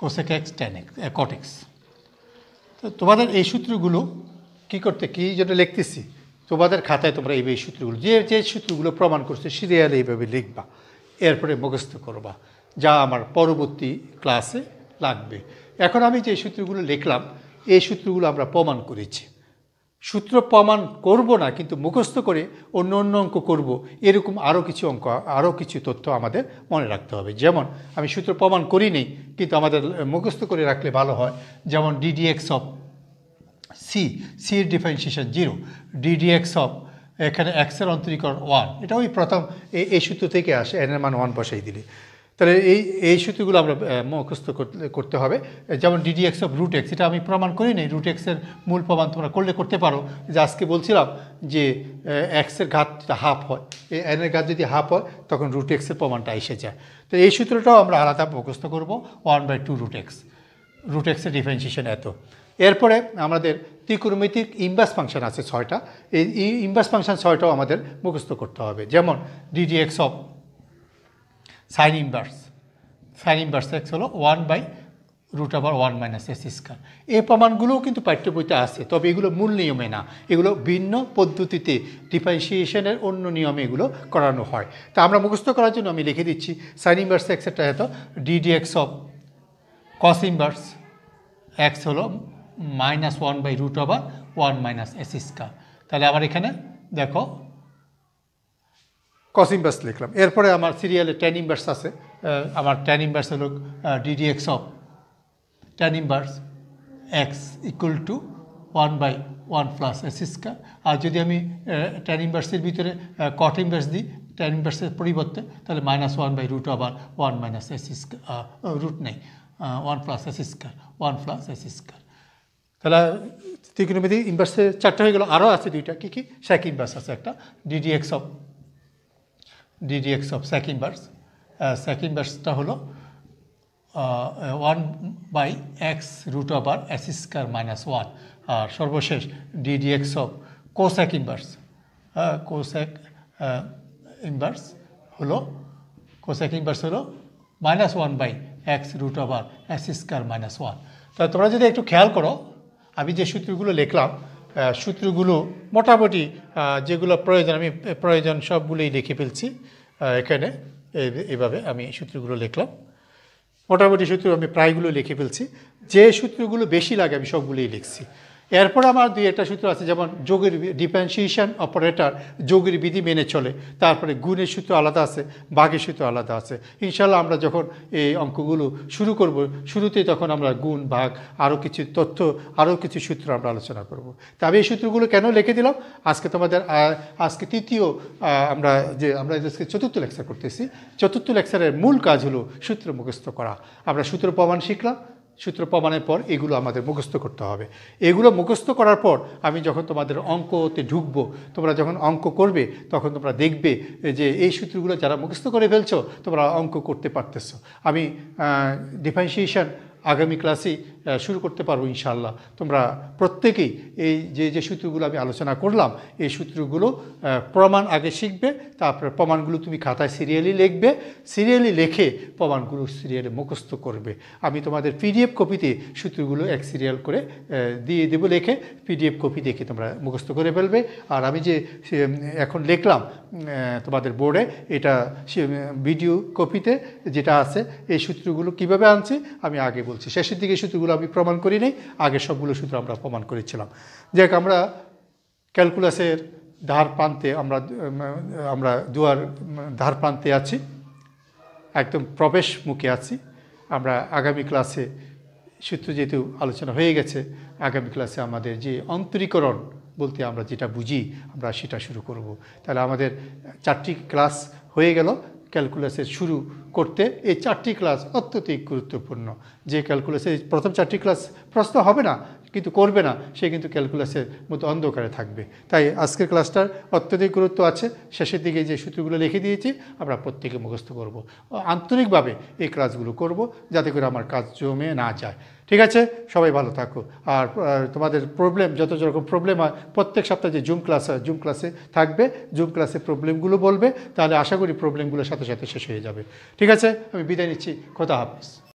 cosec x tan x cot x তো তোমাদের এই সূত্রগুলো কি করতে কী যেটা লিখতেছি তোমাদের খাতায় তোমরা এইভাবে সূত্রগুলো যে যে সূত্রগুলো প্রমাণ করছে সিরিয়ালে এইভাবে লিখবা এরপরে মুখস্থ করবা যা আমার পরবর্তী ক্লাসে লাগবে এখন আমি যে সূত্রগুলো লিখলাম এই সূত্রগুলো আমরা প্রমাণ করেছি সূত্র প্রমাণ করব না কিন্তু মুখস্থ করে অন্য অন্য অঙ্ক করব এরকম আরও কিছু অঙ্ক আরও কিছু তথ্য আমাদের মনে রাখতে হবে যেমন আমি সূত্র প্রমাণ করি নেই কিন্তু আমাদের মুখস্থ করে রাখলে ভালো হয় যেমন ডিডিএক্স অফ সি সির এর ডিফারেন্সিয়েশন জিরো ডিডিএক্স অফ এখানে এক্সের অন্তরীকরণ ওয়ান এটা ওই প্রথম এই সূত্র থেকে আসে এনের মান ওয়ান বসাই দিলে তাহলে এই এই সূত্রগুলো আমরা মুখস্থ করতে হবে যেমন d d x of root x এটা আমি প্রমাণ করি নাই রুট এক্সের মূল প্রমাণ তোমরা করলে করতে পারো যে আজকে বলছিলাম যে এক্সের ঘাত হাফ হয় এই এনের ঘাত যদি হাফ হয় তখন রুট এক্সের প্রমাণটা এসে যায় তো এই সূত্রটাও আমরা আলাদা মুখস্থ করব one by two root x root এক্সের ডিফারেন্সিয়েশন এত এরপরে আমাদের ত্রিকোণমিতিক ইম্বাস ফাংশন আছে ছয়টা এই ইম্বাস ফাংশন ছয়টাও আমাদের মুখস্থ করতে হবে যেমন d d x of sine inverse sine inverse x হলো ওয়ান বাই রুট আবার ওয়ান মাইনাস এস স্কার এই প্রমাণগুলোও কিন্তু পাঠ্যবইতে আছে তবে এগুলো মূল নিয়মে না এগুলো ভিন্ন পদ্ধতিতে ডিফারেন্সিয়েশনের অন্য নিয়মে এগুলো করানো হয় তা আমরা মুখস্থ করার জন্য আমি লিখে দিচ্ছি সাইন ইনভার্স এক্সেরটা হয়তো d d x of cos inverse x হলো minus one by root over one minus s square তাহলে আমার এখানে দেখো কস ইনভার্স লিখলাম এরপরে আমার সিরিয়ালে টেন ইনভার্স আছে আমার টেন ইনভার্স হলো d d x of tan inverse x equal to one by one plus s square আর যদি আমি টেন ইনভার্সের ভিতরে কট ইম্বার্স দিই টেন ইনভার্সের পরিবর্তে তাহলে মাইনাস ওয়ান বাই রুট আবার one minus s square root নেই one plus s square one plus s square তাহলে ত্রিকোণমিতি ইনভার্সে চারটা হয়ে গেল আরও আছে দুইটা কী কী স্যাক ইনভার্স আছে একটা d d x of d d x of sec inverse sec ইনভার্সটা হলো ওয়ান বাই এক্স রুট আর এস স্কোয়ার মাইনাস ওয়ান আর সর্বশেষ ডিডিএক্স অফ কোস্যাক ইনভার্স হ্যাঁ কোস্যাক ইনভার্স হলো কোস্যাক ইনভার্স হলো minus one by x root আর এস স্কোয়ার মাইনাস ওয়ান তা তোমরা যদি একটু খেয়াল করো আমি যে সূত্রগুলো লিখলাম সূত্রগুলো মোটামুটি যেগুলো প্রয়োজন আমি প্রয়োজন সবগুলোই লিখে ফেলছি এখানে এভাবে আমি সূত্রগুলো লিখলাম মোটামুটি সূত্র আমি প্রায়গুলো লিখে ফেলছি যে সূত্রগুলো বেশি লাগে আমি সবগুলোই লিখছি এরপর আমার দুই একটা সূত্র আছে যেমন যোগের ডিফারেন্সিয়েশন অপারেটার যোগের বিধি মেনে চলে তারপরে গুণের সূত্র আলাদা আছে বাঘের সূত্র আলাদা আছে ইনশাল্লাহ আমরা যখন এই অঙ্কগুলো শুরু করব শুরুতে তখন আমরা গুণ বাঘ আরও কিছু তথ্য আরও কিছু সূত্র আমরা আলোচনা করব তা আমি এই সূত্রগুলো কেন লিখে দিলাম আজকে তোমাদের আজকে তৃতীয় আমরা যে আমরা আজকে চতুর্থ লেকচার করতেছি চতুর্থ লেকচারের মূল কাজ হলো সূত্র মুখস্থ করা আমরা সূত্র প্রমাণ শিখলাম সূত্র প্রমাণের পর এগুলো আমাদের মুখস্থ করতে হবে এগুলো মুখস্থ করার পর আমি যখন তোমাদের অঙ্কতে ঢুকবো তোমরা যখন অঙ্ক করবে তখন তোমরা দেখবে যে এই সূত্রগুলো যারা মুখস্থ করে ফেলছো তোমরা অঙ্ক করতে পারতেছো আমি ডিফারেন্সিয়েশন আগামী ক্লাসে শুরু করতে পারবো ইনশাল্লাহ তোমরা প্রত্যেকেই এই যে যে সূত্রগুলো আমি আলোচনা করলাম এই সূত্রগুলো প্রমাণ আগে শিখবে তারপরে প্রমাণগুলো তুমি খাতায় সিরিয়ালি লিখবে সিরিয়ালি লেখে প্রমাণগুলো সিরিয়ালে মুখস্থ করবে আমি তোমাদের পিডিএফ কপিতে সূত্রগুলো এক সিরিয়াল করে দিয়ে দেবো লেখে পিডিএফ কপি দেখে তোমরা মুখস্থ করে ফেলবে আর আমি যে এখন লিখলাম তোমাদের বোর্ডে এটা ভিডিও কপিতে যেটা আছে এই সূত্রগুলো কিভাবে আনছি আমি আগে বলছি শেষের দিকে সূত্রগুলো আমি প্রমাণ করি নাই আগে সবগুলো সূত্র আমরা প্রমাণ করেছিলাম যাক আমরা ক্যালকুলাসের ধার প্রান্তে আমরা আমরা দুয়ার ধার প্রান্তে আছি একদম প্রবেশ মুখে আছি আমরা আগামী ক্লাসে সূত্র যেহেতু আলোচনা হয়ে গেছে আগামী ক্লাসে আমাদের যে অন্তরীকরণ বলতে আমরা যেটা বুঝি আমরা সেটা শুরু করব তাহলে আমাদের চারটি ক্লাস হয়ে গেল ক্যালকুলাসের শুরু করতে এই চারটি ক্লাস অত্যধিক গুরুত্বপূর্ণ যে ক্যালকুলাসের প্রথম চারটি ক্লাস প্রশ্ন হবে না কিন্তু করবে না সে কিন্তু ক্যালকুলাসের মতো অন্ধকারে থাকবে তাই আজকের ক্লাসটার অত্যধিক গুরুত্ব আছে শেষের দিকে যে সূত্রগুলো লিখে দিয়েছি আমরা প্রত্যেকে মুখস্থ করব আন্তরিকভাবে এই ক্লাসগুলো করব যাতে করে আমার কাজ জমে না যায় ঠিক আছে সবাই ভালো থাকো আর তোমাদের প্রবলেম যত যেরকম প্রবলেম হয় প্রত্যেক সপ্তাহে যে জুম ক্লাস হয় জুম ক্লাসে থাকবে জুম ক্লাসে প্রবলেমগুলো বলবে তাহলে আশা করি প্রবলেমগুলোর সাথে সাথে শেষ হয়ে যাবে ঠিক আছে আমি বিদায় নিচ্ছি কথা হাফিজ